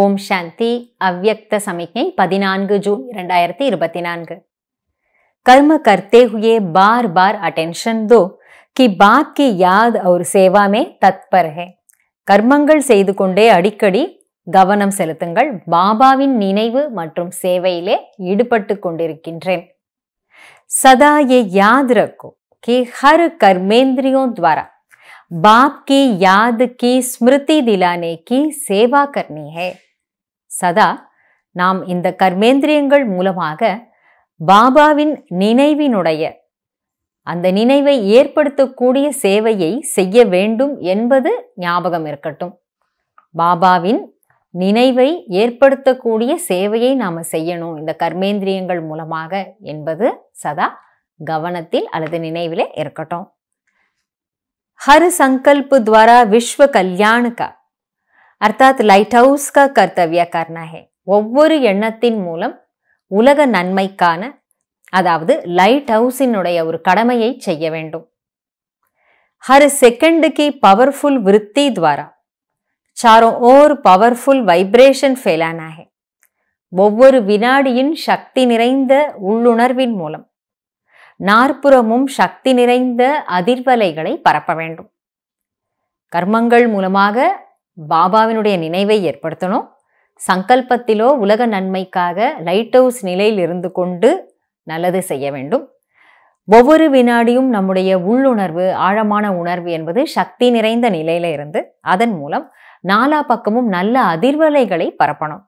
ஓம் சாந்தி அவ்வக்த சமிக்ஞை பதினான்கு ஜூன் இரண்டாயிரத்தி இருபத்தி நான்கு கர்ம கர்த்தே ஹுயே பார் பார் அட்டென்ஷன் தோ கி பாக் கி யாத் அவர் சேவாமே में தத்பர் கர்மங்கள் செய்து கொண்டே அடிக்கடி கவனம் செலுத்துங்கள் பாபாவின் நினைவு மற்றும் சேவையிலே ஈடுபட்டு கொண்டிருக்கின்றேன் சதா ஏ யாத் ரக்கோ கி ஹர் கர்மேந்திரியோ துவாரா பாப் கி யாத் கி ஸ்மிருதி திலானே கி சேவா கர்ணி ஹே சதா நாம் இந்த கர்மேந்திரியங்கள் மூலமாக பாபாவின் நினைவினுடைய அந்த நினைவை ஏற்படுத்தக்கூடிய சேவையை செய்ய வேண்டும் என்பது ஞாபகம் இருக்கட்டும் பாபாவின் நினைவை ஏற்படுத்தக்கூடிய சேவையை நாம் செய்யணும் இந்த கர்மேந்திரியங்கள் மூலமாக என்பது சதா கவனத்தில் அல்லது நினைவிலே இருக்கட்டும் ஹரு சங்கல்பு துவாரா விஸ்வ கல்யாணுக்கா அர்த்தாத் லைட் ஹவுஸ் கா கர்த்தவிய கர்ணஹே ஒவ்வொரு எண்ணத்தின் மூலம் உலக நன்மைக்கான அதாவது லைட் ஹவுஸினுடைய ஒரு கடமையை செய்ய வேண்டும் ஹர் செகண்டுக்கு பவர்ஃபுல் விருத்தி துவாரா சாரோ ஓர் பவர்ஃபுல் வைப்ரேஷன் ஃபெலானாகே ஒவ்வொரு வினாடியின் சக்தி நிறைந்த உள்ளுணர்வின் மூலம் நாற்புறமும் சக்தி நிறைந்த அதிர்வலைகளை பரப்ப வேண்டும் கர்மங்கள் மூலமாக பாபாவினுடைய நினைவை ஏற்படுத்தணும் சங்கல்பத்திலோ உலக நன்மைக்காக லைட் ஹவுஸ் நிலையில் இருந்து கொண்டு நல்லது செய்ய வேண்டும் ஒவ்வொரு வினாடியும் நம்முடைய உள்ளுணர்வு ஆழமான உணர்வு என்பது சக்தி நிறைந்த நிலையில இருந்து அதன் மூலம் நாலா பக்கமும் நல்ல அதிர்வலைகளை பரப்பணும்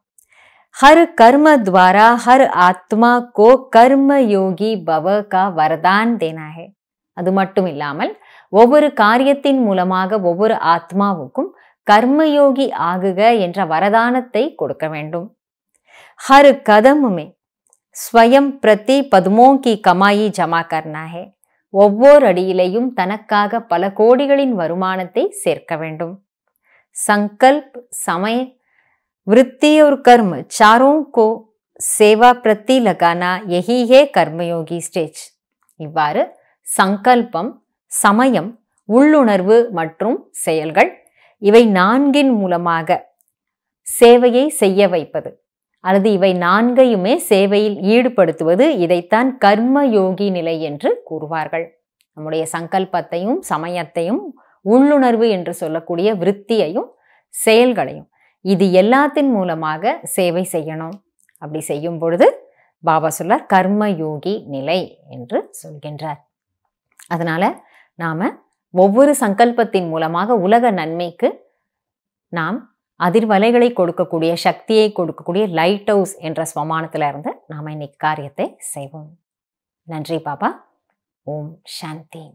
ஹர் கர்ம துவாரா ஹர் ஆத்மா கோ கர்ம யோகி பவ கா வரதான் தேனாகே அது மட்டும் இல்லாமல் ஒவ்வொரு காரியத்தின் மூலமாக ஒவ்வொரு ஆத்மாவுக்கும் கர்மயோகி ஆகுக என்ற வரதானத்தை கொடுக்க வேண்டும் ஹரு கதமுமே ஸ்வயம் பிரதி பதுமோங்கி கமாயி ஜமா கர்னாகே ஒவ்வொரு அடியிலையும் தனக்காக பல கோடிகளின் வருமானத்தை சேர்க்க வேண்டும் சங்கல்ப் சமய விற்பி கர்ம சாரோங் கோ சேவா பிரத்தி லகானா எஹிஹே கர்மயோகி ஸ்டேஜ் இவ்வாறு சங்கல்பம் சமயம் உள்ளுணர்வு மற்றும் செயல்கள் இவை நான்கின் மூலமாக சேவையை செய்ய வைப்பது அல்லது இவை நான்கையுமே சேவையில் ஈடுபடுத்துவது இதைத்தான் கர்ம யோகி நிலை என்று கூறுவார்கள் நம்முடைய சங்கல்பத்தையும் சமயத்தையும் உள்ளுணர்வு என்று சொல்லக்கூடிய விருத்தியையும் செயல்களையும் இது எல்லாத்தின் மூலமாக சேவை செய்யணும் அப்படி செய்யும் பொழுது பாபா சொல்லார் கர்ம யோகி நிலை என்று சொல்கின்றார் அதனால நாம ஒவ்வொரு சங்கல்பத்தின் மூலமாக உலக நன்மைக்கு நாம் அதிர்வலைகளை கொடுக்கக்கூடிய சக்தியை கொடுக்கக்கூடிய லைட் ஹவுஸ் என்ற ஸ்வமானத்தில் இருந்து நாம் இன்னைக்கு காரியத்தை செய்வோம் நன்றி பாபா ஓம் சாந்தி